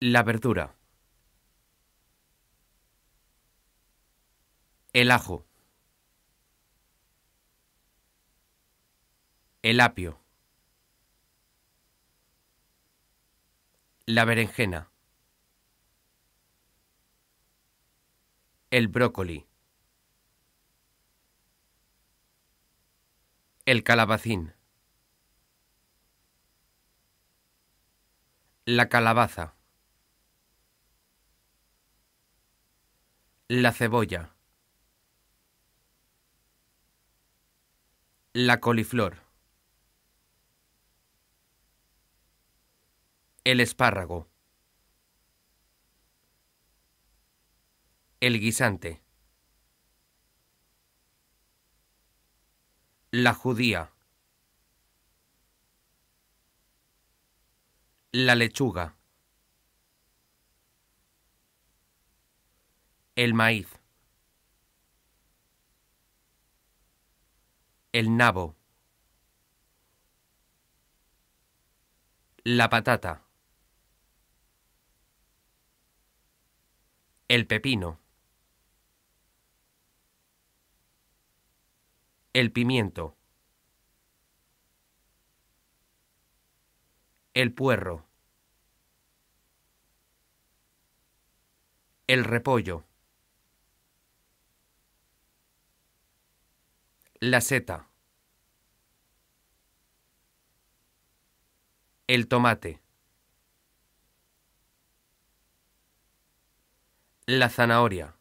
La verdura. El ajo. El apio. La berenjena. El brócoli. El calabacín. La calabaza. La cebolla. La coliflor. El espárrago. El guisante. La judía. La lechuga. el maíz, el nabo, la patata, el pepino, el pimiento, el puerro, el repollo, La seta. El tomate. La zanahoria.